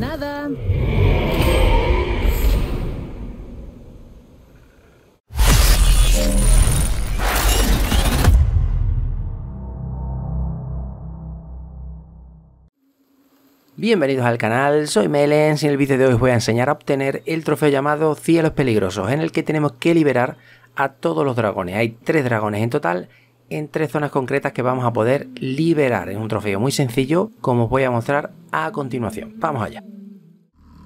nada. Bienvenidos al canal, soy Melens y en el vídeo de hoy os voy a enseñar a obtener el trofeo llamado Cielos Peligrosos, en el que tenemos que liberar a todos los dragones. Hay tres dragones en total en tres zonas concretas que vamos a poder liberar en un trofeo muy sencillo como os voy a mostrar a continuación. Vamos allá.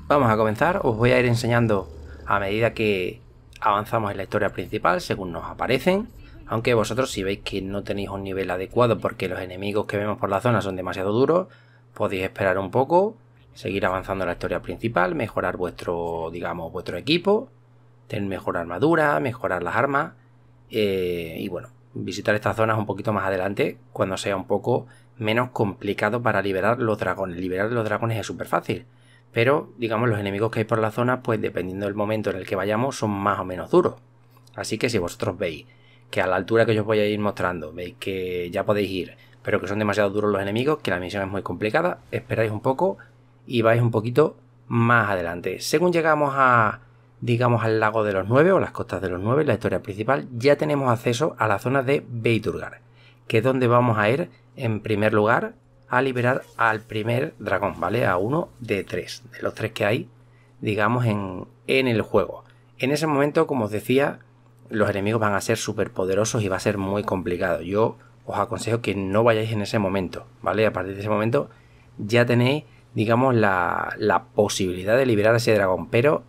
Vamos a comenzar, os voy a ir enseñando a medida que avanzamos en la historia principal según nos aparecen. Aunque vosotros si veis que no tenéis un nivel adecuado porque los enemigos que vemos por la zona son demasiado duros, podéis esperar un poco, seguir avanzando en la historia principal, mejorar vuestro, digamos, vuestro equipo, tener mejor armadura, mejorar las armas eh, y bueno, visitar estas zonas un poquito más adelante, cuando sea un poco menos complicado para liberar los dragones. Liberar los dragones es súper fácil, pero digamos los enemigos que hay por la zona, pues dependiendo del momento en el que vayamos, son más o menos duros. Así que si vosotros veis que a la altura que yo os voy a ir mostrando, veis que ya podéis ir, pero que son demasiado duros los enemigos, que la misión es muy complicada, esperáis un poco y vais un poquito más adelante. Según llegamos a digamos, al lago de los nueve o las costas de los nueve, la historia principal, ya tenemos acceso a la zona de Beiturgar, que es donde vamos a ir en primer lugar a liberar al primer dragón, ¿vale? A uno de tres, de los tres que hay, digamos, en, el juego. En ese momento, como os decía, los enemigos van a ser súper poderosos y va a ser muy complicado. Yo os aconsejo que no vayáis en ese momento, ¿vale? A partir de ese momento ya tenéis, digamos, la, la posibilidad de liberar a ese dragón, pero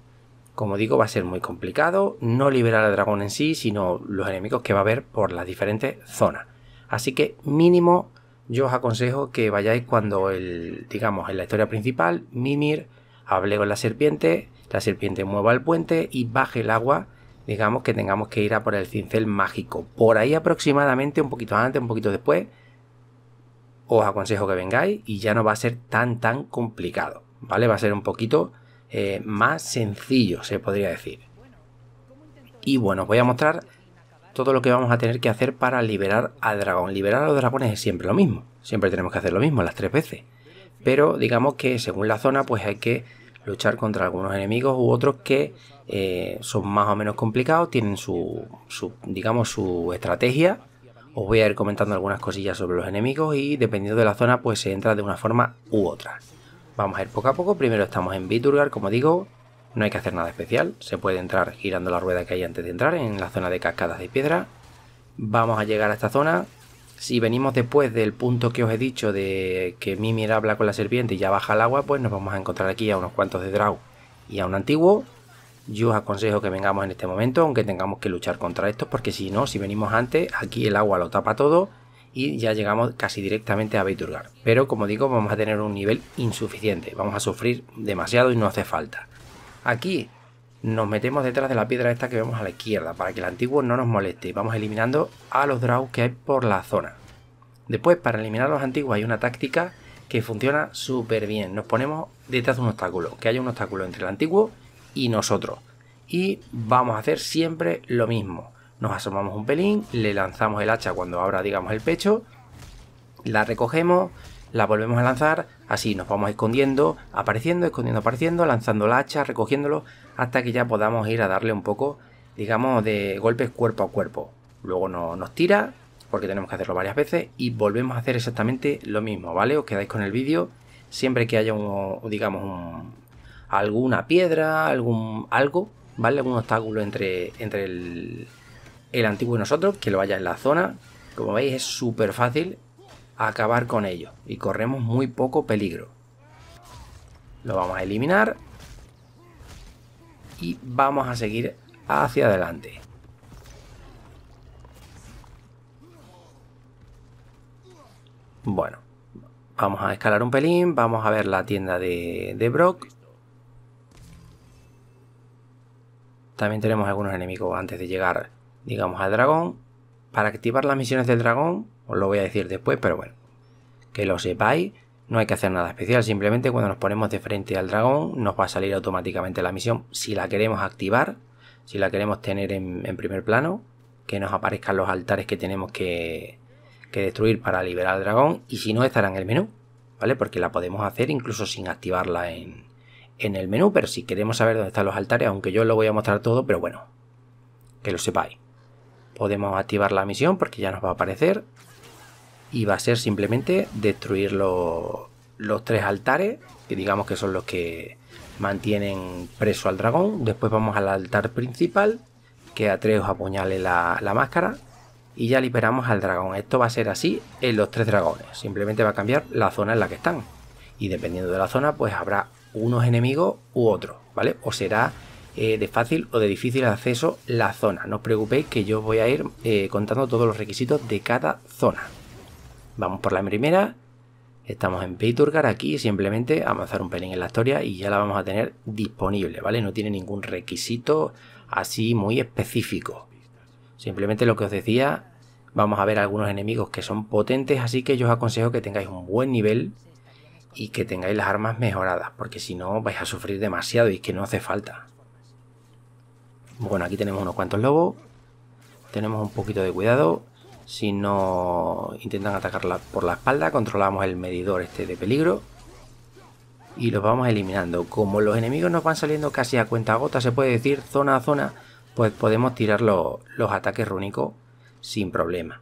como digo, va a ser muy complicado no liberar al dragón en sí, sino los enemigos que va a haber por las diferentes zonas. Así que mínimo yo os aconsejo que vayáis cuando el, digamos, en la historia principal, Mimir hable con la serpiente, la serpiente mueva el puente y baje el agua, digamos que tengamos que ir a por el cincel mágico. Por ahí aproximadamente, un poquito antes, un poquito después, os aconsejo que vengáis y ya no va a ser tan tan complicado, ¿vale? Va a ser un poquito eh, más sencillo, se podría decir. Y bueno, voy a mostrar todo lo que vamos a tener que hacer para liberar al dragón. Liberar a los dragones es siempre lo mismo, siempre tenemos que hacer lo mismo, las tres veces. Pero digamos que según la zona pues hay que luchar contra algunos enemigos u otros que eh, son más o menos complicados, tienen su, su, digamos, su estrategia. Os voy a ir comentando algunas cosillas sobre los enemigos y dependiendo de la zona pues se entra de una forma u otra. Vamos a ir poco a poco. Primero estamos en Biturgar, como digo. No hay que hacer nada especial. Se puede entrar girando la rueda que hay antes de entrar en la zona de cascadas de piedra. Vamos a llegar a esta zona. Si venimos después del punto que os he dicho de que Mimir habla con la serpiente y ya baja el agua, pues nos vamos a encontrar aquí a unos cuantos de Draw y a un antiguo. Yo os aconsejo que vengamos en este momento, aunque tengamos que luchar contra estos, porque si no, si venimos antes, aquí el agua lo tapa todo y ya llegamos casi directamente a Beiturgar. Pero como digo, vamos a tener un nivel insuficiente, vamos a sufrir demasiado y no hace falta. Aquí nos metemos detrás de la piedra esta que vemos a la izquierda, para que el antiguo no nos moleste. Vamos eliminando a los draws que hay por la zona. Después, para eliminar los antiguos hay una táctica que funciona súper bien. Nos ponemos detrás de un obstáculo, que haya un obstáculo entre el antiguo y nosotros. Y vamos a hacer siempre lo mismo nos asomamos un pelín, le lanzamos el hacha cuando abra, digamos, el pecho, la recogemos, la volvemos a lanzar, así nos vamos escondiendo, apareciendo, escondiendo, apareciendo, lanzando la hacha, recogiéndolo, hasta que ya podamos ir a darle un poco, digamos, de golpes cuerpo a cuerpo. Luego no, nos tira, porque tenemos que hacerlo varias veces, y volvemos a hacer exactamente lo mismo, ¿vale? Os quedáis con el vídeo, siempre que haya, digamos, alguna piedra, algún algo, ¿vale? Algún obstáculo entre, entre el el antiguo y nosotros, que lo vaya en la zona. Como veis es súper fácil acabar con ellos y corremos muy poco peligro. Lo vamos a eliminar y vamos a seguir hacia adelante. Bueno, vamos a escalar un pelín, vamos a ver la tienda de, de Brock. También tenemos algunos enemigos antes de llegar digamos, al dragón. Para activar las misiones del dragón, os lo voy a decir después, pero bueno, que lo sepáis, no hay que hacer nada especial, simplemente cuando nos ponemos de frente al dragón nos va a salir automáticamente la misión si la queremos activar, si la queremos tener en, primer plano, que nos aparezcan los altares que tenemos que, que destruir para liberar al dragón y si no estará en el menú, ¿vale? Porque la podemos hacer incluso sin activarla en, en el menú, pero si queremos saber dónde están los altares, aunque yo os lo voy a mostrar todo, pero bueno, que lo sepáis podemos activar la misión porque ya nos va a aparecer y va a ser simplemente destruir los, tres altares que digamos que son los que mantienen preso al dragón después vamos al altar principal que Atreus apuñale la, la máscara y ya liberamos al dragón esto va a ser así en los tres dragones simplemente va a cambiar la zona en la que están y dependiendo de la zona pues habrá unos enemigos u otros vale o será eh, de fácil o de difícil acceso la zona. No os preocupéis que yo voy a ir eh, contando todos los requisitos de cada zona. Vamos por la primera. Estamos en Peiturgar aquí, simplemente avanzar un pelín en la historia y ya la vamos a tener disponible, ¿vale? No tiene ningún requisito así muy específico. Simplemente lo que os decía, vamos a ver algunos enemigos que son potentes, así que yo os aconsejo que tengáis un buen nivel y que tengáis las armas mejoradas, porque si no vais a sufrir demasiado y que no hace falta. Bueno, aquí tenemos unos cuantos lobos. Tenemos un poquito de cuidado. Si no intentan atacar por la espalda, controlamos el medidor este de peligro. Y los vamos eliminando. Como los enemigos nos van saliendo casi a cuenta gota, se puede decir, zona a zona, pues podemos tirar los, ataques rúnicos sin problema.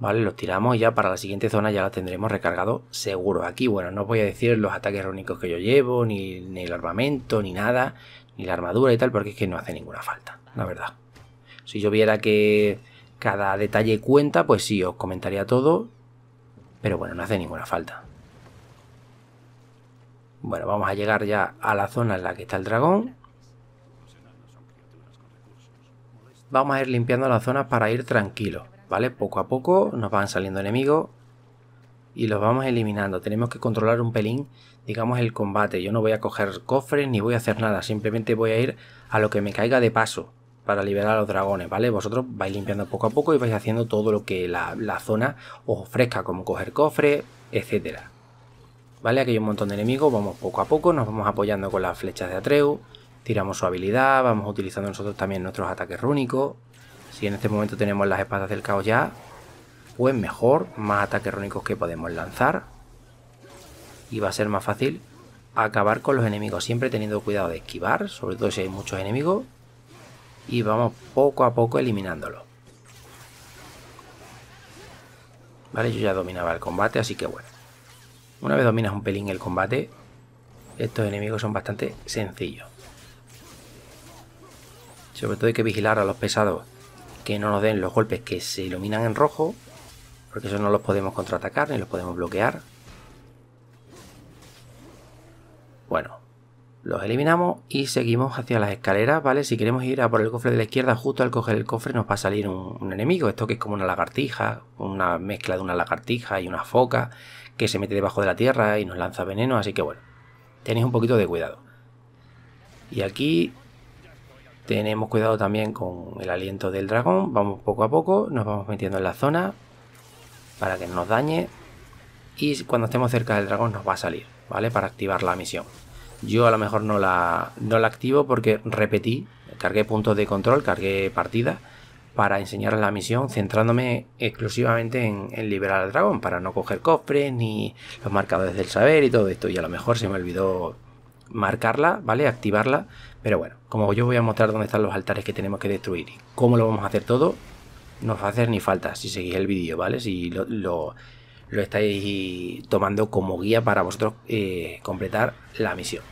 Vale, los tiramos y ya para la siguiente zona ya la tendremos recargado seguro. Aquí, bueno, no os voy a decir los ataques rúnicos que yo llevo, ni el armamento, ni nada ni la armadura y tal, porque es que no hace ninguna falta, la verdad. Si yo viera que cada detalle cuenta, pues sí, os comentaría todo, pero bueno, no hace ninguna falta. Bueno, vamos a llegar ya a la zona en la que está el dragón. Vamos a ir limpiando la zona para ir tranquilo ¿vale? Poco a poco nos van saliendo enemigos y los vamos eliminando. Tenemos que controlar un pelín digamos, el combate. Yo no voy a coger cofres ni voy a hacer nada, simplemente voy a ir a lo que me caiga de paso para liberar a los dragones, ¿vale? Vosotros vais limpiando poco a poco y vais haciendo todo lo que la, la zona os ofrezca, como coger cofres, etcétera. ¿Vale? Aquí hay un montón de enemigos, vamos poco a poco, nos vamos apoyando con las flechas de Atreu, tiramos su habilidad, vamos utilizando nosotros también nuestros ataques rúnicos. Si en este momento tenemos las espadas del caos ya, pues mejor, más ataques rúnicos que podemos lanzar y va a ser más fácil acabar con los enemigos, siempre teniendo cuidado de esquivar, sobre todo si hay muchos enemigos, y vamos poco a poco eliminándolos. Vale, yo ya dominaba el combate, así que bueno. Una vez dominas un pelín el combate, estos enemigos son bastante sencillos. Sobre todo hay que vigilar a los pesados que no nos den los golpes que se iluminan en rojo, porque eso no los podemos contraatacar ni los podemos bloquear. Bueno, los eliminamos y seguimos hacia las escaleras, ¿vale? Si queremos ir a por el cofre de la izquierda, justo al coger el cofre nos va a salir un, enemigo. Esto que es como una lagartija, una mezcla de una lagartija y una foca que se mete debajo de la tierra y nos lanza veneno, así que bueno, tenéis un poquito de cuidado. Y aquí tenemos cuidado también con el aliento del dragón, vamos poco a poco, nos vamos metiendo en la zona para que no nos dañe y cuando estemos cerca del dragón nos va a salir, ¿vale? Para activar la misión. Yo a lo mejor no la, la activo porque repetí, cargué puntos de control, cargué partida para enseñar la misión centrándome exclusivamente en, liberar al dragón, para no coger cofres ni los marcadores del saber y todo esto. Y a lo mejor se me olvidó marcarla, ¿vale? Activarla. Pero bueno, como yo voy a mostrar dónde están los altares que tenemos que destruir y cómo lo vamos a hacer todo, no os va a hacer ni falta si seguís el vídeo, ¿vale? Si lo, estáis tomando como guía para vosotros eh, completar la misión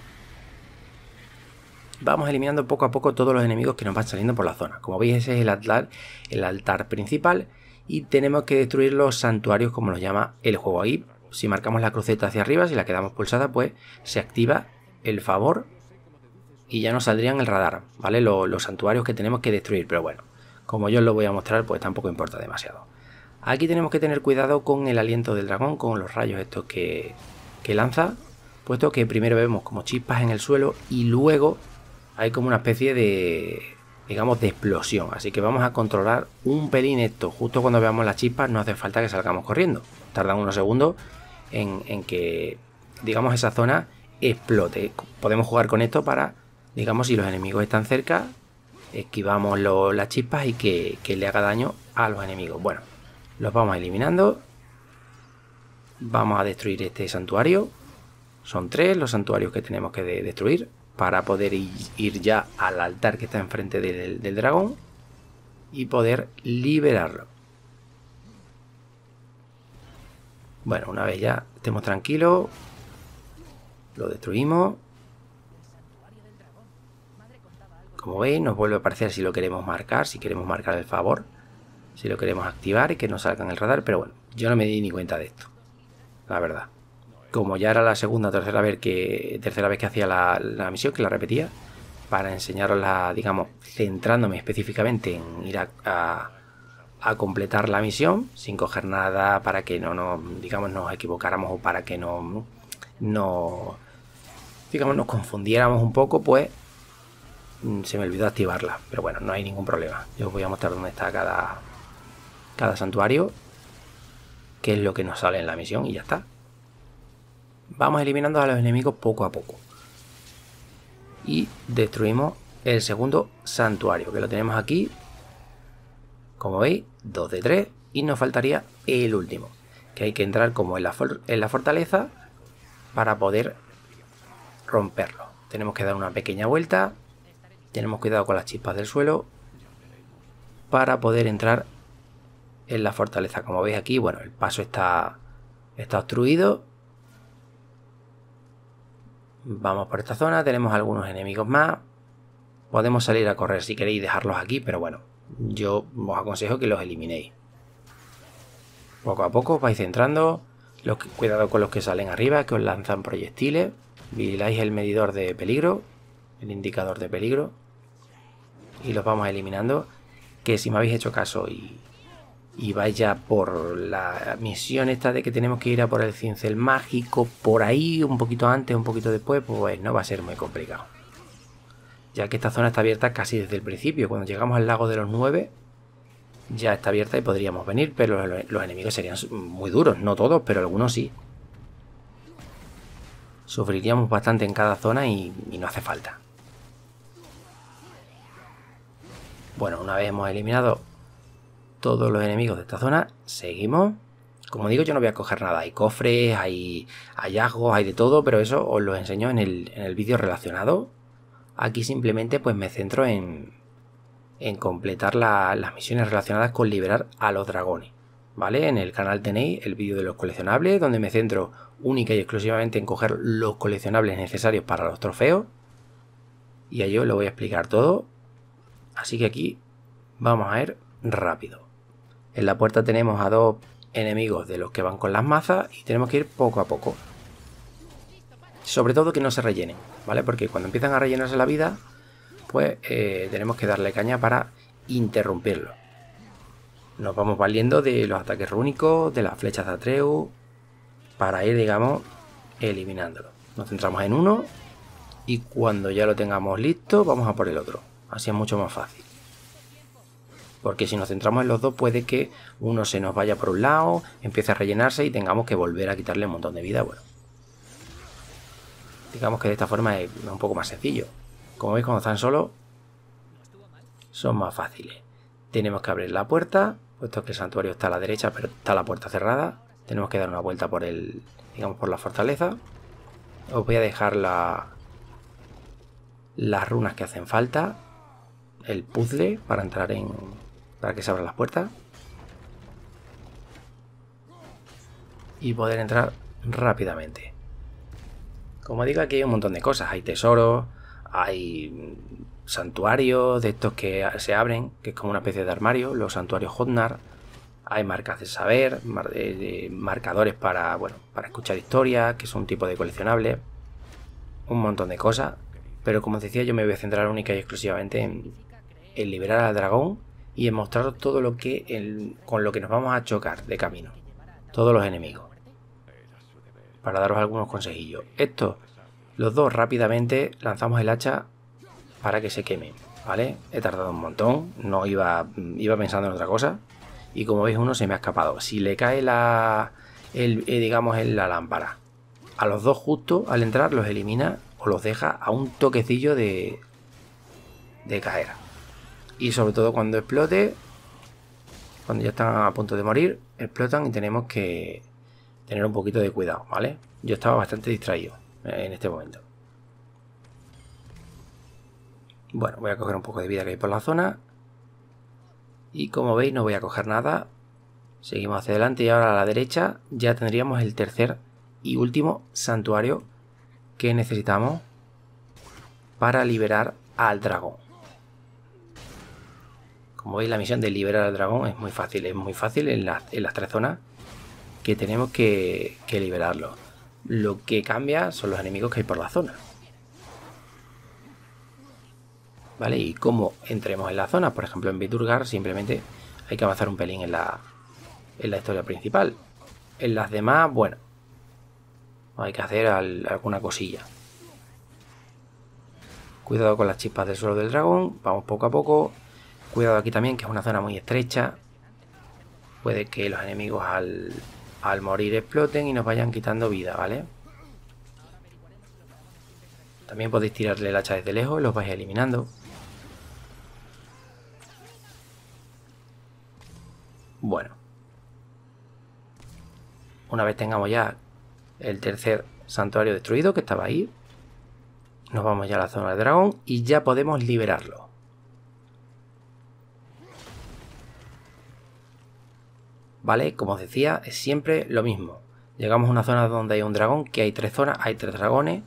vamos eliminando poco a poco todos los enemigos que nos van saliendo por la zona. Como veis ese es el altar, el altar principal y tenemos que destruir los santuarios como los llama el juego. Ahí si marcamos la cruceta hacia arriba, si la quedamos pulsada pues se activa el favor y ya nos saldrían el radar, ¿vale? Los, santuarios que tenemos que destruir, pero bueno, como yo os lo voy a mostrar pues tampoco importa demasiado. Aquí tenemos que tener cuidado con el aliento del dragón, con los rayos estos que, que lanza, puesto que primero vemos como chispas en el suelo y luego hay como una especie de, digamos, de explosión. Así que vamos a controlar un pelín esto. Justo cuando veamos las chispas no hace falta que salgamos corriendo. Tardan unos segundos en, que, digamos, esa zona explote. Podemos jugar con esto para, digamos, si los enemigos están cerca, esquivamos las chispas y que, le haga daño a los enemigos. Bueno, los vamos eliminando. Vamos a destruir este santuario. Son tres los santuarios que tenemos que destruir para poder ir ya al altar que está enfrente del, dragón y poder liberarlo. Bueno, una vez ya estemos tranquilos, lo destruimos. Como veis, nos vuelve a aparecer si lo queremos marcar, si queremos marcar el favor, si lo queremos activar y que nos salga en el radar. Pero bueno, yo no me di ni cuenta de esto, la verdad como ya era la segunda o tercera vez que, tercera vez que hacía la, misión, que la repetía, para enseñarosla, digamos, centrándome específicamente en ir a, completar la misión, sin coger nada para que no nos, digamos, nos equivocáramos o para que no, no, digamos, nos confundiéramos un poco, pues mm, se me olvidó activarla. Pero bueno, no hay ningún problema. Yo os voy a mostrar dónde está cada, cada santuario, qué es lo que nos sale en la misión y ya está vamos eliminando a los enemigos poco a poco. Y destruimos el segundo santuario, que lo tenemos aquí. Como veis, 2 de 3. Y nos faltaría el último, que hay que entrar como en la, fortaleza para poder romperlo. Tenemos que dar una pequeña vuelta. Tenemos cuidado con las chispas del suelo para poder entrar en la fortaleza. Como veis aquí, bueno, el paso está, está obstruido Vamos por esta zona, tenemos algunos enemigos más. Podemos salir a correr si queréis dejarlos aquí, pero bueno, yo os aconsejo que los eliminéis. Poco a poco vais entrando. Los que, cuidado con los que salen arriba, que os lanzan proyectiles. Vigiláis el medidor de peligro, el indicador de peligro. Y los vamos eliminando. Que si me habéis hecho caso y y vaya por la misión esta de que tenemos que ir a por el cincel mágico, por ahí, un poquito antes, un poquito después, pues no va a ser muy complicado. Ya que esta zona está abierta casi desde el principio, cuando llegamos al lago de los nueve ya está abierta y podríamos venir, pero los enemigos serían muy duros, no todos, pero algunos sí. Sufriríamos bastante en cada zona y, y no hace falta. Bueno, una vez hemos eliminado todos los enemigos de esta zona. Seguimos. Como digo, yo no voy a coger nada. Hay cofres, hay hallazgos, hay de todo, pero eso os lo enseño en el, vídeo relacionado. Aquí simplemente pues me centro en, en completar las misiones relacionadas con liberar a los dragones. ¿Vale? En el canal tenéis el vídeo de los coleccionables, donde me centro única y exclusivamente en coger los coleccionables necesarios para los trofeos. Y a os lo voy a explicar todo. Así que aquí vamos a ir rápido. En la puerta tenemos a dos enemigos de los que van con las mazas y tenemos que ir poco a poco. Sobre todo que no se rellenen, ¿vale? Porque cuando empiezan a rellenarse la vida, pues eh, tenemos que darle caña para interrumpirlo. Nos vamos valiendo de los ataques rúnicos, de las flechas de Atreu, para ir, digamos, eliminándolo. Nos centramos en uno y cuando ya lo tengamos listo, vamos a por el otro. Así es mucho más fácil porque si nos centramos en los dos puede que uno se nos vaya por un lado, empiece a rellenarse y tengamos que volver a quitarle un montón de vida, bueno. Digamos que de esta forma es un poco más sencillo. Como veis, cuando están solos, son más fáciles. Tenemos que abrir la puerta, puesto que el santuario está a la derecha, pero está la puerta cerrada. Tenemos que dar una vuelta por el, digamos, por la fortaleza. Os voy a dejar las runas que hacen falta, el puzzle para entrar en, para que se abran las puertas. Y poder entrar rápidamente. Como digo, aquí hay un montón de cosas. Hay tesoros, hay santuarios de estos que se abren, que es como una especie de armario, los santuarios Hodnar. Hay marcas de saber, marcadores para, bueno, para escuchar historias, que es un tipo de coleccionable. Un montón de cosas. Pero como decía, yo me voy a centrar única y exclusivamente en, en liberar al dragón y en mostrar todo lo que con lo que nos vamos a chocar de camino, todos los enemigos, para daros algunos consejillos. Esto, los dos rápidamente lanzamos el hacha para que se queme, ¿vale? He tardado un montón, no iba, iba pensando en otra cosa y como veis uno se me ha escapado. Si le cae la, eh, digamos, la lámpara a los dos justo al entrar los elimina o los deja a un toquecillo de, de caer. Y sobre todo cuando explote, cuando ya están a punto de morir, explotan y tenemos que tener un poquito de cuidado, ¿vale? Yo estaba bastante distraído en este momento. Bueno, voy a coger un poco de vida que hay por la zona. Y como veis no voy a coger nada. Seguimos hacia adelante y ahora a la derecha ya tendríamos el tercer y último santuario que necesitamos para liberar al dragón. Como veis, la misión de liberar al dragón es muy fácil. Es muy fácil en, las tres zonas que tenemos que, liberarlo. Lo que cambia son los enemigos que hay por la zona. ¿Vale? Y cómo entremos en la zona. Por ejemplo, en Biturgar simplemente hay que avanzar un pelín en la, historia principal. En las demás, bueno, hay que hacer alguna cosilla. Cuidado con las chispas del suelo del dragón. Vamos poco a poco. Cuidado aquí también, que es una zona muy estrecha. Puede que los enemigos al, morir exploten y nos vayan quitando vida, ¿vale? También podéis tirarle el hacha desde lejos y los vais eliminando. Bueno. Una vez tengamos ya el tercer santuario destruido que estaba ahí, nos vamos ya a la zona del dragón y ya podemos liberarlo. ¿vale? Como os decía, es siempre lo mismo. Llegamos a una zona donde hay un dragón, que hay tres zonas, hay tres dragones.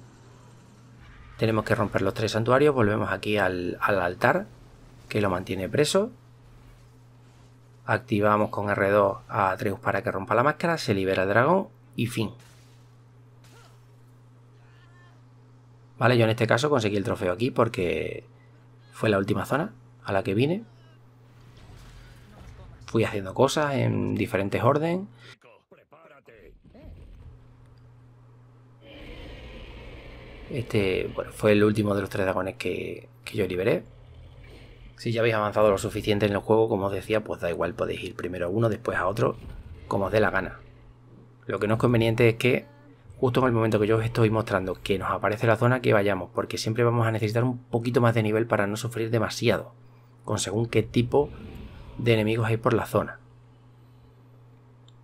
Tenemos que romper los tres santuarios, volvemos aquí al, altar, que lo mantiene preso. Activamos con R2 a Atreus para que rompa la máscara, se libera el dragón y fin. Vale, yo en este caso conseguí el trofeo aquí porque fue la última zona a la que vine fui haciendo cosas en diferentes orden. Este fue el último de los tres dragones que, que yo liberé. Si ya habéis avanzado lo suficiente en el juego, como os decía, pues da igual, podéis ir primero a uno, después a otro, como os dé la gana. Lo que no es conveniente es que justo en el momento que yo os estoy mostrando que nos aparece la zona que vayamos, porque siempre vamos a necesitar un poquito más de nivel para no sufrir demasiado, con según qué tipo de enemigos hay por la zona.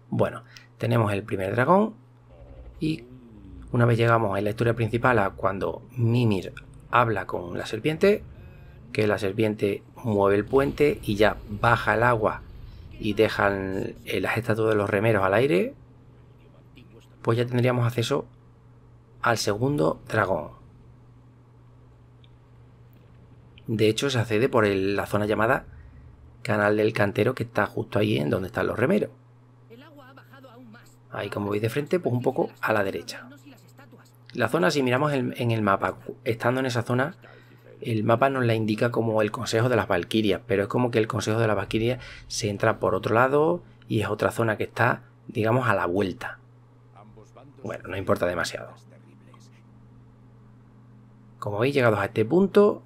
Bueno, tenemos el primer dragón y una vez llegamos a la historia principal a cuando Mimir habla con la serpiente, que la serpiente mueve el puente y ya baja el agua y dejan las estatuas de los remeros al aire, pues ya tendríamos acceso al segundo dragón. De hecho, se accede por la zona llamada canal del cantero que está justo ahí en donde están los remeros. Ahí como veis de frente, pues un poco a la derecha. La zona, si miramos en el mapa, estando en esa zona, el mapa nos la indica como el Consejo de las Valquirias, pero es como que el Consejo de las Valquirias se entra por otro lado y es otra zona que está, digamos, a la vuelta. Bueno, no importa demasiado. Como veis, llegados a este punto,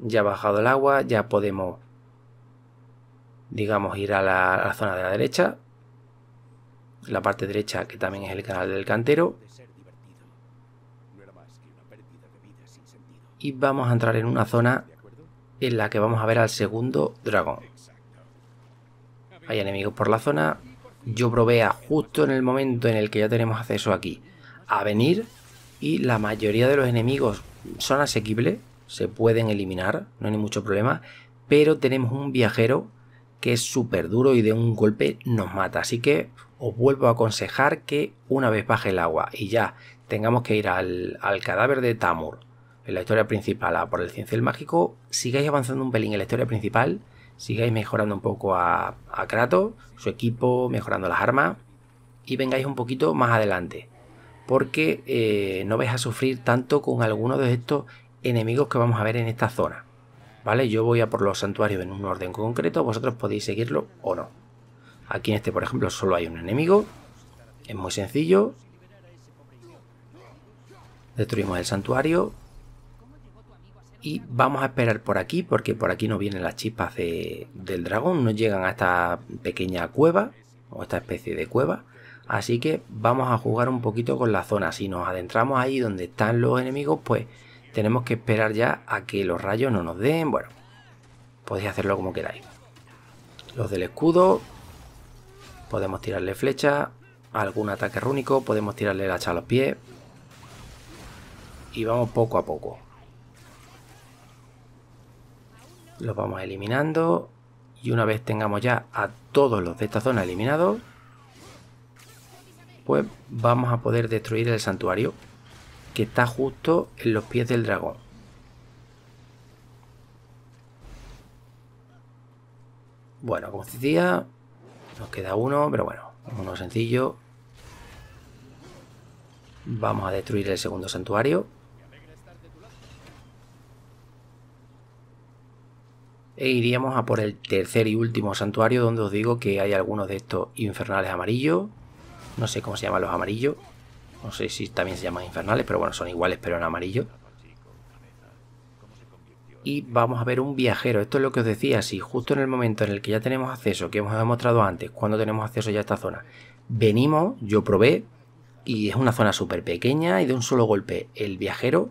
ya ha bajado el agua, ya podemos digamos, ir a la, zona de la derecha, la parte derecha que también es el canal del cantero, y vamos a entrar en una zona en la que vamos a ver al segundo dragón. Hay enemigos por la zona. Yo provea justo en el momento en el que ya tenemos acceso aquí a venir y la mayoría de los enemigos son asequibles, se pueden eliminar, no hay mucho problema, pero tenemos un viajero que es súper duro y de un golpe nos mata. Así que os vuelvo a aconsejar que una vez baje el agua y ya tengamos que ir al, al cadáver de Tamur en la historia principal a por el cincel mágico, sigáis avanzando un pelín en la historia principal, sigáis mejorando un poco a, a Kratos, su equipo, mejorando las armas y vengáis un poquito más adelante. Porque eh, no vais a sufrir tanto con algunos de estos enemigos que vamos a ver en esta zona. Yo voy a por los santuarios en un orden concreto, vosotros podéis seguirlo o no. Aquí en este, por ejemplo, solo hay un enemigo, es muy sencillo. Destruimos el santuario. Y vamos a esperar por aquí, porque por aquí no vienen las chispas del dragón, no llegan a esta pequeña cueva, o esta especie de cueva. Así que vamos a jugar un poquito con la zona. Si nos adentramos ahí donde están los enemigos, pues tenemos que esperar ya a que los rayos no nos den. Bueno, podéis hacerlo como queráis. Los del escudo. Podemos tirarle flecha. Algún ataque rúnico. Podemos tirarle el hacha a los pies. Y vamos poco a poco. Los vamos eliminando. Y una vez tengamos ya a todos los de esta zona eliminados, pues vamos a poder destruir el santuario que está justo en los pies del dragón. Bueno, como decía, nos queda uno, pero bueno, uno sencillo. Vamos a destruir el segundo santuario. E iríamos a por el tercer y último santuario, donde os digo que hay algunos de estos infernales amarillos. No sé cómo se llaman los amarillos. No sé si también se llaman infernales, pero bueno, son iguales, pero en amarillo. Y vamos a ver un viajero. Esto es lo que os decía, si justo en el momento en el que ya tenemos acceso, que hemos demostrado antes, cuando tenemos acceso ya a esta zona, venimos, yo probé, y es una zona súper pequeña y de un solo golpe el viajero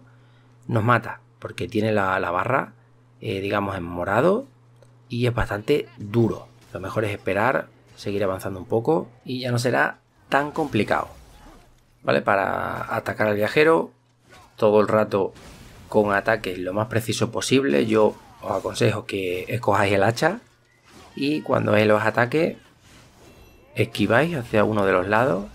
nos mata, porque tiene la, barra, eh, digamos, en morado y es bastante duro. Lo mejor es esperar, seguir avanzando un poco y ya no será tan complicado. Para atacar al viajero todo el rato con ataques lo más preciso posible. Yo os aconsejo que escojáis el hacha y cuando es los ataques esquiváis hacia uno de los lados.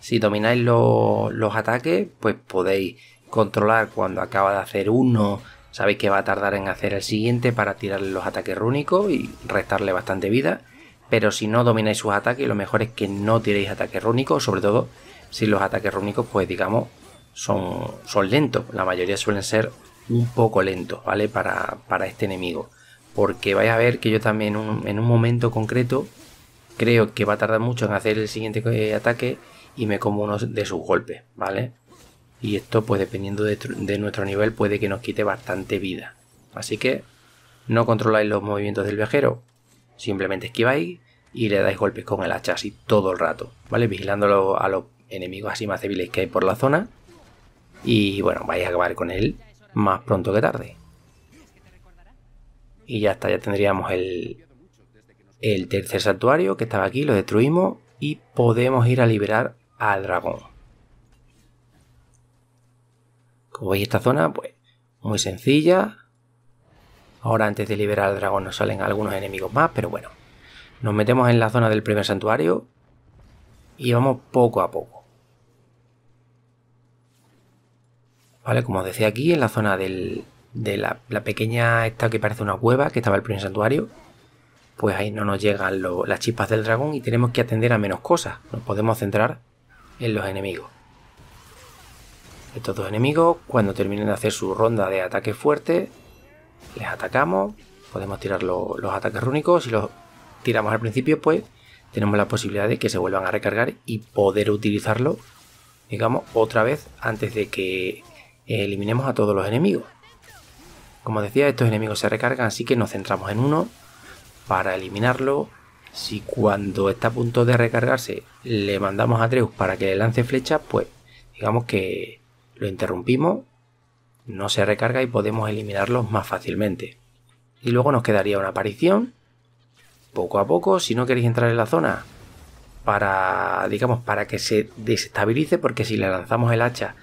Si domináis los ataques, pues podéis controlar cuando acaba de hacer uno. Sabéis que va a tardar en hacer el siguiente para tirarle los ataques rúnicos y restarle bastante vida. Pero si no domináis sus ataques, lo mejor es que no tiréis ataques rúnicos, sobre todo si los ataques rúnicos, pues digamos, son, son lentos. La mayoría suelen ser un poco lentos, ¿vale? Para, este enemigo. Porque vais a ver que yo también en un momento concreto creo que va a tardar mucho en hacer el siguiente eh, ataque y me como uno de sus golpes, ¿vale? Y esto, pues dependiendo de, nuestro nivel, puede que nos quite bastante vida. Así que no controláis los movimientos del viajero, simplemente esquiváis y le dais golpes con el hacha así todo el rato, ¿vale? Vigilándolo a los enemigos así más débiles que hay por la zona. Y bueno, vais a acabar con él más pronto que tarde. Y ya está, ya tendríamos el, el tercer santuario que estaba aquí, lo destruimos y podemos ir a liberar al dragón. Como veis esta zona, pues muy sencilla. Ahora antes de liberar al dragón nos salen algunos enemigos más, pero bueno. Nos metemos en la zona del primer santuario y vamos poco a poco. Como os decía aquí, en la zona de la, pequeña esta que parece una cueva, que estaba el primer santuario, pues ahí no nos llegan las chispas del dragón y tenemos que atender a menos cosas. Nos podemos centrar en los enemigos. Estos dos enemigos, cuando terminen de hacer su ronda de ataque fuerte, les atacamos. Podemos tirar los ataques rúnicos. Si los tiramos al principio, pues tenemos la posibilidad de que se vuelvan a recargar y poder utilizarlo, digamos, otra vez antes de que eliminemos a todos los enemigos. Como decía, estos enemigos se recargan, así que nos centramos en uno para eliminarlo. Si cuando está a punto de recargarse le mandamos a Treus para que le lance flechas, pues digamos que lo interrumpimos, no se recarga y podemos eliminarlo más fácilmente. Y luego nos quedaría una aparición, poco a poco, si no queréis entrar en la zona, para, digamos, para que se desestabilice, porque si le lanzamos el hacha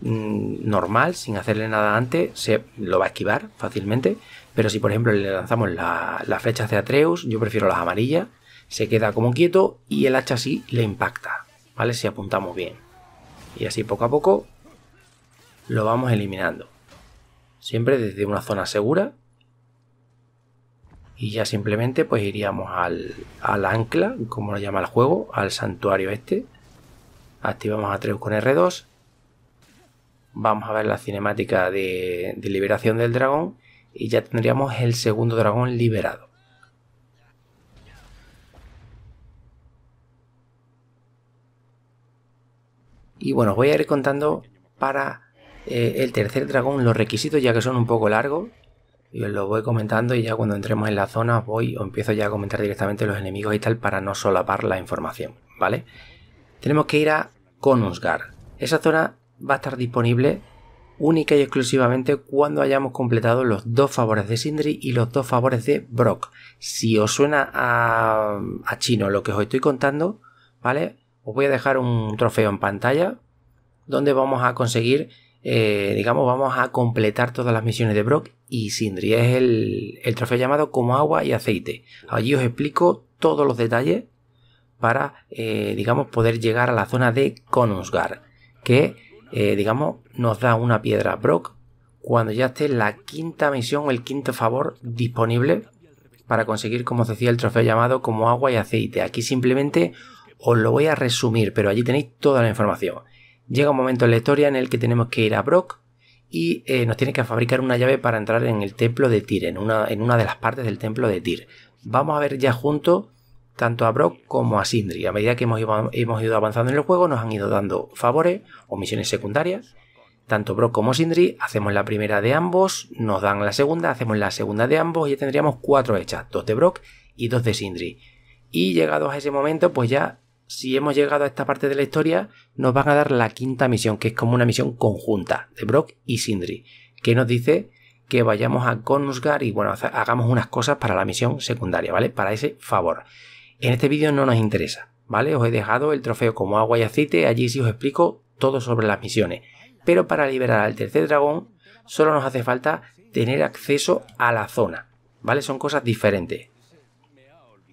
Mm, normal, sin hacerle nada antes, se lo va a esquivar fácilmente. Pero si, por ejemplo, le lanzamos la, las flechas de Atreus, yo prefiero las amarillas, se queda como quieto y el hacha así le impacta, ¿vale? Si apuntamos bien. Y así poco a poco lo vamos eliminando. Siempre desde una zona segura. Y ya simplemente pues iríamos al, al ancla, como lo llama el juego, al santuario este. Activamos Atreus con R2 vamos a ver la cinemática de, liberación del dragón y ya tendríamos el segundo dragón liberado. Y bueno, voy a ir contando para eh, el tercer dragón los requisitos ya que son un poco largos. Y os los voy comentando y ya cuando entremos en la zona voy o empiezo ya a comentar directamente los enemigos y tal para no solapar la información, ¿vale? Tenemos que ir a Conusgar. Esa zona va a estar disponible única y exclusivamente cuando hayamos completado los dos favores de Sindri y los dos favores de Brock. Si os suena a, chino lo que os estoy contando, ¿vale? Os voy a dejar un trofeo en pantalla donde vamos a conseguir, eh, digamos, vamos a completar todas las misiones de Brock y Sindri. Es el, trofeo llamado como agua y aceite. Allí os explico todos los detalles para, eh, digamos, poder llegar a la zona de Konusgar que eh, digamos, nos da una piedra Brock cuando ya esté la quinta misión el quinto favor disponible para conseguir, como os decía, el trofeo llamado como agua y aceite. Aquí simplemente os lo voy a resumir, pero allí tenéis toda la información. Llega un momento en la historia en el que tenemos que ir a Brock y eh, nos tiene que fabricar una llave para entrar en el templo de Tyr, en una, en una de las partes del templo de Tyr. Vamos a ver ya juntos tanto a Brock como a Sindri. A medida que hemos ido, avanzando en el juego, nos han ido dando favores o misiones secundarias. Tanto Brock como Sindri, hacemos la primera de ambos, nos dan la segunda, hacemos la segunda de ambos y ya tendríamos cuatro hechas, dos de Brock y dos de Sindri. Y llegados a ese momento, pues ya, si hemos llegado a esta parte de la historia, nos van a dar la quinta misión, que es como una misión conjunta de Brock y Sindri, que nos dice que vayamos a Konusgar y bueno, hagamos unas cosas para la misión secundaria, ¿vale? Para ese favor. En este vídeo no nos interesa, ¿vale? Os he dejado el trofeo como agua y aceite, allí sí os explico todo sobre las misiones. Pero para liberar al tercer dragón solo nos hace falta tener acceso a la zona, ¿vale? Son cosas diferentes.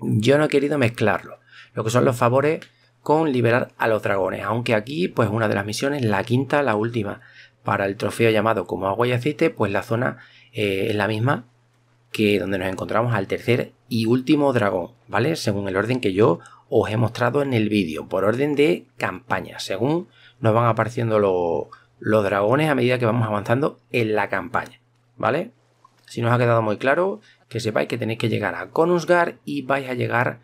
Yo no he querido mezclarlo, lo que son los favores con liberar a los dragones, aunque aquí pues una de las misiones, la quinta, la última, para el trofeo llamado como agua y aceite, pues la zona eh, es la misma que donde nos encontramos al tercer y último dragón, ¿vale? Según el orden que yo os he mostrado en el vídeo, por orden de campaña, según nos van apareciendo los, dragones a medida que vamos avanzando en la campaña, ¿vale? Si nos ha quedado muy claro, que sepáis que tenéis que llegar a Conusgar y vais a llegar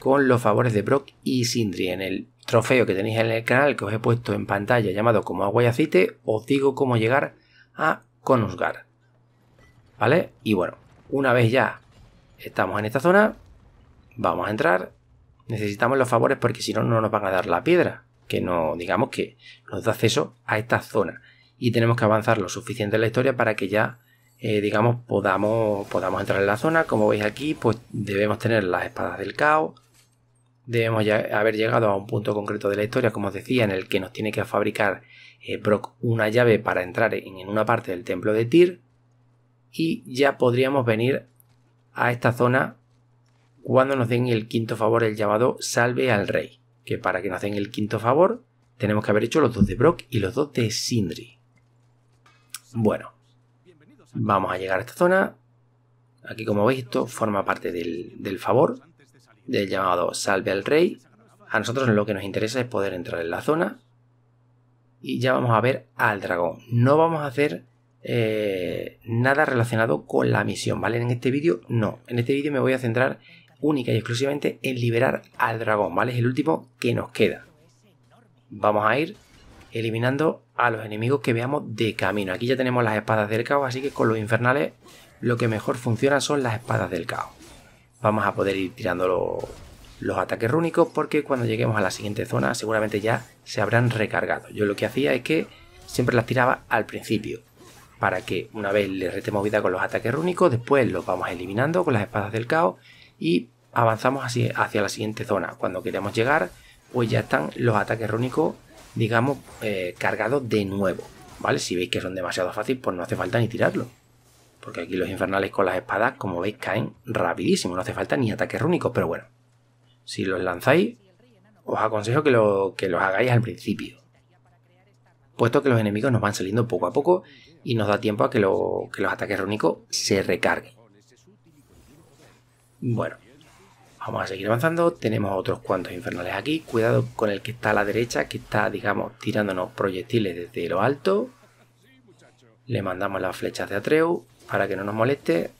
con los favores de Brock y Sindri. En el trofeo que tenéis en el canal que os he puesto en pantalla llamado como agua y aceite, os digo cómo llegar a Conusgar, ¿Vale? Y bueno, una vez ya estamos en esta zona, vamos a entrar. Necesitamos los favores porque si no, no nos van a dar la piedra. Que no, digamos que nos da acceso a esta zona. Y tenemos que avanzar lo suficiente en la historia para que ya, eh, digamos, podamos, podamos entrar en la zona. Como veis aquí, pues debemos tener las espadas del caos. Debemos ya haber llegado a un punto concreto de la historia, como os decía, en el que nos tiene que fabricar eh, Brock una llave para entrar en, en una parte del templo de Tyr y ya podríamos venir a esta zona cuando nos den el quinto favor, el llamado Salve al Rey. Que para que nos den el quinto favor, tenemos que haber hecho los dos de Brock y los dos de Sindri. Bueno, vamos a llegar a esta zona. Aquí, como veis, esto forma parte del, favor, del llamado Salve al Rey. A nosotros lo que nos interesa es poder entrar en la zona. Y ya vamos a ver al dragón. No vamos a hacer eh, nada relacionado con la misión, ¿vale? En este vídeo no, en este vídeo me voy a centrar única y exclusivamente en liberar al dragón, ¿vale? Es el último que nos queda. Vamos a ir eliminando a los enemigos que veamos de camino. Aquí ya tenemos las espadas del caos, así que con los infernales lo que mejor funciona son las espadas del caos. Vamos a poder ir tirando los ataques rúnicos porque cuando lleguemos a la siguiente zona seguramente ya se habrán recargado. Yo lo que hacía es que siempre las tiraba al principio para que una vez le retemos vida con los ataques rúnicos, después los vamos eliminando con las espadas del caos y avanzamos hacia, hacia la siguiente zona. Cuando queremos llegar, pues ya están los ataques rúnicos, digamos, eh, cargados de nuevo. ¿Vale? Si veis que son demasiado fáciles, pues no hace falta ni tirarlo. Porque aquí los infernales con las espadas, como veis, caen rapidísimo. No hace falta ni ataques rúnicos, pero bueno. Si los lanzáis, os aconsejo que, lo, que los hagáis al principio. Puesto que los enemigos nos van saliendo poco a poco y nos da tiempo a que, los ataques rúnicos se recarguen. Bueno, vamos a seguir avanzando. Tenemos otros cuantos infernales aquí. Cuidado con el que está a la derecha, que está, digamos, tirándonos proyectiles desde lo alto. Le mandamos las flechas de Atreu para que no nos moleste.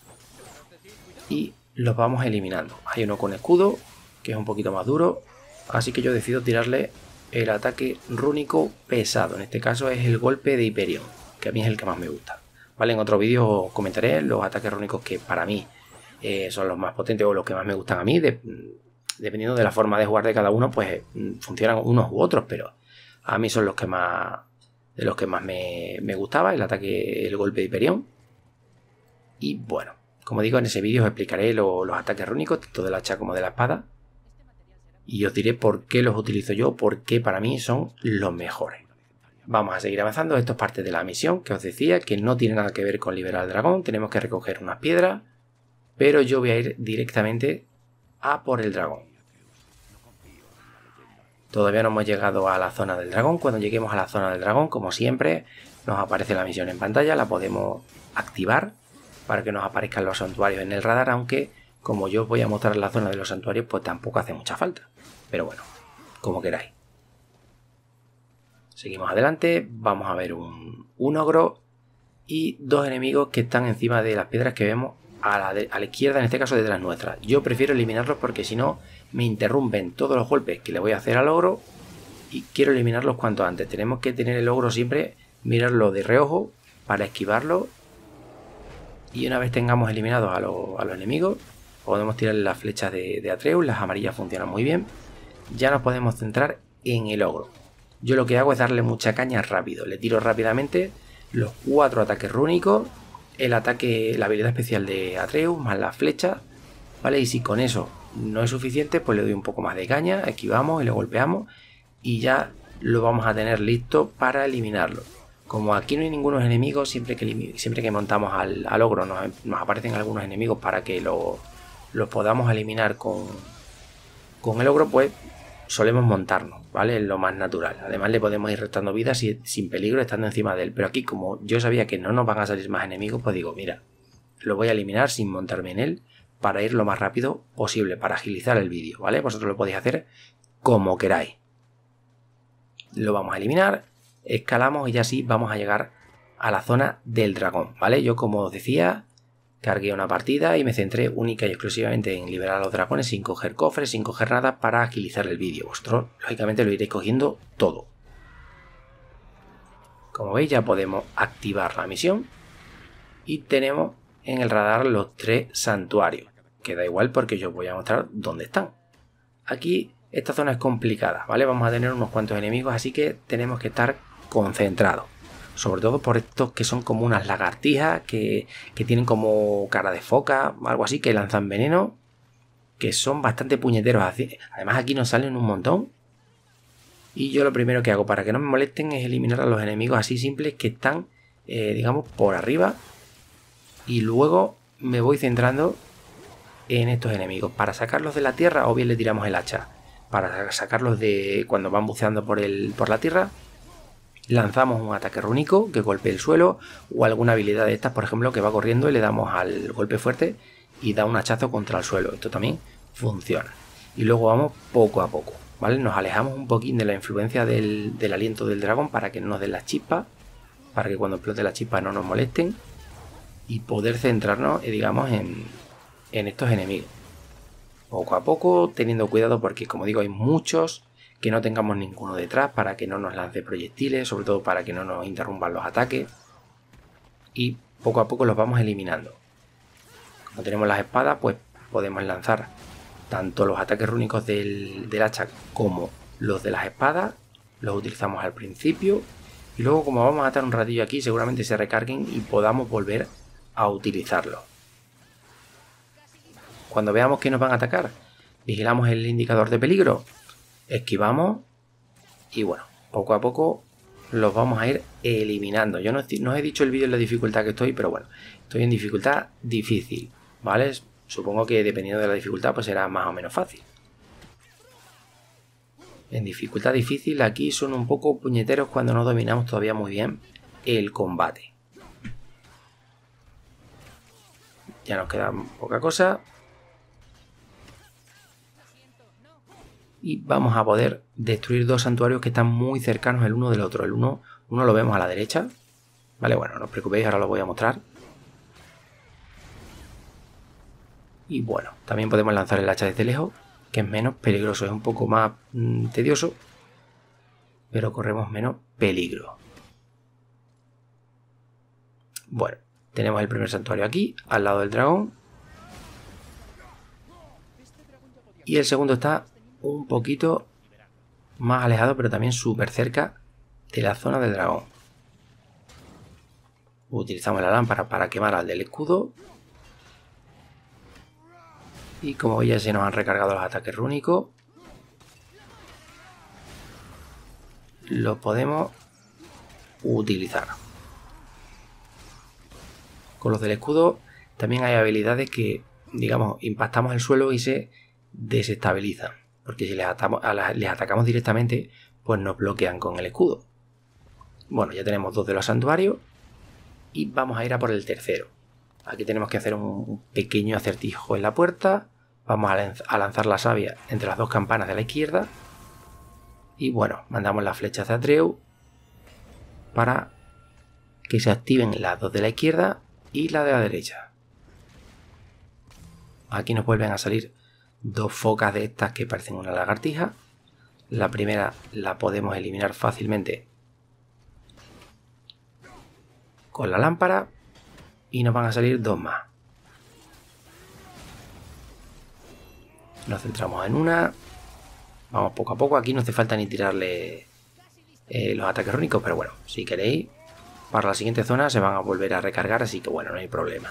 Y los vamos eliminando. Hay uno con escudo, que es un poquito más duro. Así que yo decido tirarle el ataque rúnico pesado. En este caso es el golpe de Hyperion a mí es el que más me gusta. ¿Vale? En otro vídeo comentaré los ataques rúnicos que para mí eh, son los más potentes o los que más me gustan a mí. dependiendo de la forma de jugar de cada uno, pues mm, funcionan unos u otros, pero a mí son los que más de los que más me, gustaba, el ataque, el golpe de Hiperión. Y bueno, como digo, en ese vídeo os explicaré los ataques rúnicos, tanto del hacha como de la espada. Y os diré por qué los utilizo yo, Porque para mí son los mejores. Vamos a seguir avanzando. Esto es parte de la misión que os decía, que no tiene nada que ver con liberar al dragón. Tenemos que recoger unas piedras. Pero yo voy a ir directamente a por el dragón. Todavía no hemos llegado a la zona del dragón. Cuando lleguemos a la zona del dragón, como siempre, nos aparece la misión en pantalla. La podemos activar para que nos aparezcan los santuarios en el radar. Aunque, como yo os voy a mostrar la zona de los santuarios, pues tampoco hace mucha falta. Pero bueno, como queráis. Seguimos adelante, vamos a ver un, ogro y dos enemigos que están encima de las piedras que vemos a la, izquierda, en este caso de las nuestras. Yo prefiero eliminarlos porque si no me interrumpen todos los golpes que le voy a hacer al ogro y quiero eliminarlos cuanto antes. Tenemos que tener el ogro siempre, mirarlo de reojo para esquivarlo y una vez tengamos eliminados a, los enemigos podemos tirar las flechas de, de Atreus, las amarillas funcionan muy bien. Ya nos podemos centrar en el ogro. Yo lo que hago es darle mucha caña rápido. Le tiro rápidamente los cuatro ataques rúnicos, el ataque, la habilidad especial de Atreus, más la flecha, ¿vale? Y si con eso no es suficiente, pues le doy un poco más de caña, esquivamos y le golpeamos y ya lo vamos a tener listo para eliminarlo. Como aquí no hay ningunos enemigos, siempre que, siempre que montamos al, ogro em-, nos, aparecen algunos enemigos para que los podamos eliminar con, con el ogro, pues solemos montarnos, ¿vale? Es lo más natural. Además le podemos ir restando vidas y sin peligro estando encima de él. Pero aquí como yo sabía que no nos van a salir más enemigos, pues digo, mira, lo voy a eliminar sin montarme en él para ir lo más rápido posible, para agilizar el vídeo, ¿vale? Vosotros lo podéis hacer como queráis. Lo vamos a eliminar, escalamos y ya sí vamos a llegar a la zona del dragón, ¿vale? Yo como os decía, Cargué una partida y me centré única y exclusivamente en liberar a los dragones sin coger cofres, sin coger nada para agilizar el vídeo. Vosotros, lógicamente, lo iré cogiendo todo. Como veis, ya podemos activar la misión y tenemos en el radar los tres santuarios, que da igual porque yo os voy a mostrar dónde están. Aquí esta zona es complicada, ¿vale? Vamos a tener unos cuantos enemigos, así que tenemos que estar concentrados sobre todo por estos que son como unas lagartijas, que, tienen como cara de foca, algo así, que lanzan veneno, que son bastante puñeteros. Además aquí nos salen un montón. Y yo lo primero que hago para que no me molesten es eliminar a los enemigos así simples que están, eh, digamos, por arriba. Y luego me voy centrando en estos enemigos. Para sacarlos de la tierra o bien le tiramos el hacha. Para sacarlos de cuando van buceando por, el, por la tierra lanzamos un ataque rúnico que golpee el suelo o alguna habilidad de estas, por ejemplo, que va corriendo y le damos al golpe fuerte y da un hachazo contra el suelo. Esto también funciona. Y luego vamos poco a poco, ¿vale? Nos alejamos un poquín de la influencia del, aliento del dragón para que no nos den las chispas, para que cuando explote la chispa no nos molesten y poder centrarnos, eh, digamos, en, en estos enemigos. Poco a poco, teniendo cuidado porque, como digo, hay muchos que no tengamos ninguno detrás para que no nos lance proyectiles, sobre todo para que no nos interrumpan los ataques. Y poco a poco los vamos eliminando. Como tenemos las espadas, pues podemos lanzar tanto los ataques rúnicos del, del hacha como los de las espadas. Los utilizamos al principio y luego como vamos a estar un ratillo aquí seguramente se recarguen y podamos volver a utilizarlos. Cuando veamos que nos van a atacar, vigilamos el indicador de peligro esquivamos y bueno, poco a poco los vamos a ir eliminando. Yo no, os he dicho el vídeo en la dificultad que estoy, pero bueno, estoy en dificultad difícil, ¿vale? Supongo que dependiendo de la dificultad pues será más o menos fácil. En dificultad difícil aquí son un poco puñeteros cuando no dominamos todavía muy bien el combate. Ya nos queda poca cosa, y vamos a poder destruir dos santuarios que están muy cercanos el uno del otro. El uno, uno lo vemos a la derecha, ¿vale? Bueno, no os preocupéis, ahora lo voy a mostrar. Y bueno, también podemos lanzar el hacha desde lejos, que es menos peligroso, es un poco más mm, tedioso, pero corremos menos peligro. Bueno, tenemos el primer santuario aquí, al lado del dragón. Y el segundo está un poquito más alejado, pero también súper cerca de la zona del dragón. Utilizamos la lámpara para quemar al del escudo. Y como ya se nos han recargado los ataques rúnicos. Lo podemos utilizar. Con los del escudo también hay habilidades que, digamos, impactamos el suelo y se desestabilizan. Porque si les, atacamos directamente, pues nos bloquean con el escudo. Bueno, ya tenemos dos de los santuarios. Y vamos a ir a por el tercero. Aquí tenemos que hacer un pequeño acertijo en la puerta. Vamos a lanzar la savia entre las dos campanas de la izquierda. Y bueno, mandamos las flechas de Atreu para que se activen las dos de la izquierda y la de la derecha. Aquí nos vuelven a salir dos focas de estas que parecen una lagartija. La primera la podemos eliminar fácilmente con la lámpara y nos van a salir dos más. Nos centramos en una. Vamos poco a poco. Aquí no hace falta ni tirarle eh, los ataques rúnicos, pero bueno, si queréis, para la siguiente zona se van a volver a recargar, así que bueno, no hay problema.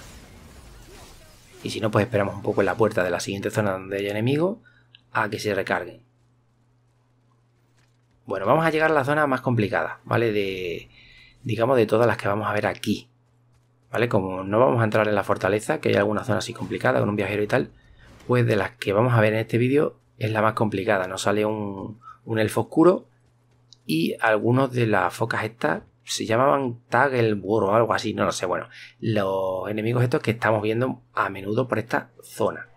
Y si no, pues esperamos un poco en la puerta de la siguiente zona donde haya enemigos a que se recarguen. Bueno, vamos a llegar a la zona más complicada, ¿vale? De, digamos, de todas las que vamos a ver aquí. ¿Vale? Como no vamos a entrar en la fortaleza, que hay alguna zona así complicada con un viajero y tal, pues de las que vamos a ver en este vídeo es la más complicada. Nos sale un, un elfo oscuro y algunos de las focas estas se llamaban Tag el burro o algo así, no lo sé. Bueno, los enemigos estos que estamos viendo a menudo por esta zona.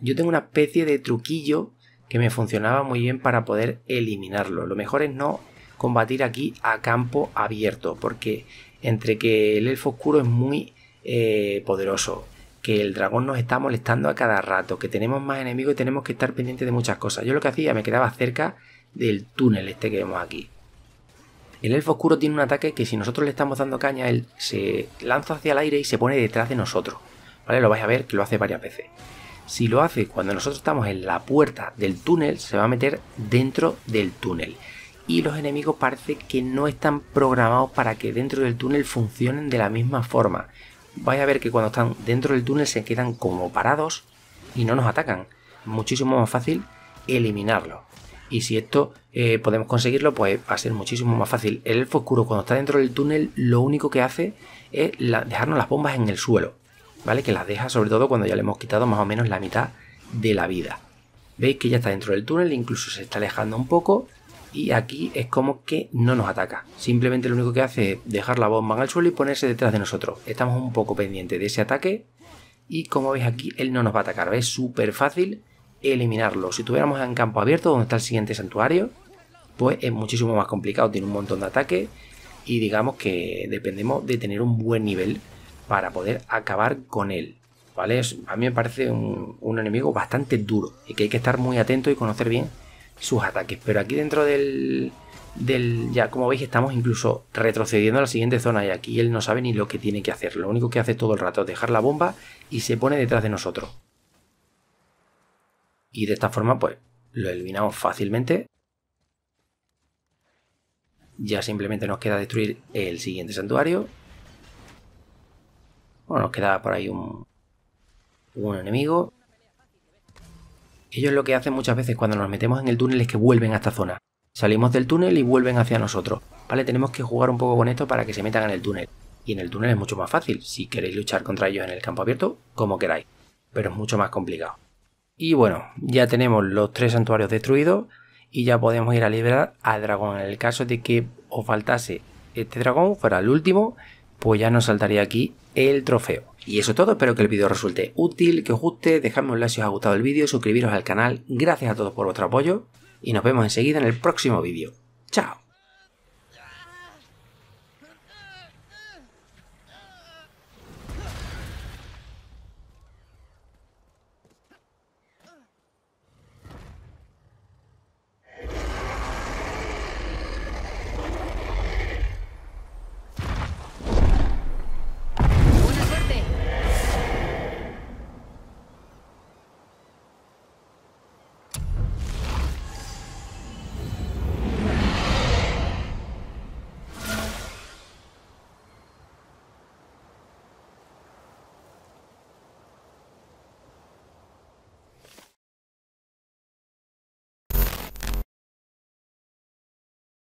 Yo tengo una especie de truquillo que me funcionaba muy bien para poder eliminarlo. Lo mejor es no combatir aquí a campo abierto, porque entre que el elfo oscuro es muy eh, poderoso, que el dragón nos está molestando a cada rato, que tenemos más enemigos y tenemos que estar pendientes de muchas cosas. Yo lo que hacía, me quedaba cerca del túnel este que vemos aquí el elfo oscuro tiene un ataque que si nosotros le estamos dando caña, él se lanza hacia el aire y se pone detrás de nosotros. ¿Vale? Lo vais a ver que lo hace varias veces. Si lo hace cuando nosotros estamos en la puerta del túnel, se va a meter dentro del túnel. Y los enemigos parece que no están programados para que dentro del túnel funcionen de la misma forma. Vais a ver que cuando están dentro del túnel se quedan como parados y no nos atacan. Muchísimo más fácil eliminarlos. Y si esto eh, podemos conseguirlo, pues va a ser muchísimo más fácil. El elfo oscuro, cuando está dentro del túnel, lo único que hace es dejarnos las bombas en el suelo. ¿Vale? Que las deja sobre todo cuando ya le hemos quitado más o menos la mitad de la vida. Veis que ya está dentro del túnel, incluso se está alejando un poco. Y aquí es como que no nos ataca. Simplemente lo único que hace es dejar la bomba en el suelo y ponerse detrás de nosotros. Estamos un poco pendientes de ese ataque. Y como veis aquí, él no nos va a atacar. Es Súper fácil eliminarlo. Si tuviéramos en campo abierto, donde está el siguiente santuario, pues es muchísimo más complicado, tiene un montón de ataques y digamos que dependemos de tener un buen nivel para poder acabar con él. ¿Vale? A mí me parece un, enemigo bastante duro y que hay que estar muy atento y conocer bien sus ataques. Pero aquí dentro del, del, ya como veis estamos incluso retrocediendo a la siguiente zona y aquí él no sabe ni lo que tiene que hacer. Lo único que hace todo el rato es dejar la bomba y se pone detrás de nosotros. Y de esta forma, pues, lo eliminamos fácilmente. Ya simplemente nos queda destruir el siguiente santuario. Bueno, nos queda por ahí un, enemigo. Ellos lo que hacen muchas veces cuando nos metemos en el túnel es que vuelven a esta zona. Salimos del túnel y vuelven hacia nosotros. Vale, tenemos que jugar un poco con esto para que se metan en el túnel. Y en el túnel es mucho más fácil, si queréis luchar contra ellos en el campo abierto, como queráis. Pero es mucho más complicado. Y bueno, ya tenemos los tres santuarios destruidos y ya podemos ir a liberar al dragón. En el caso de que os faltase este dragón, fuera el último, pues ya nos saltaría aquí el trofeo. Y eso es todo, espero que el vídeo resulte útil, que os guste, dejadme un like si os ha gustado el vídeo, suscribiros al canal, gracias a todos por vuestro apoyo y nos vemos enseguida en el próximo vídeo. ¡Chao!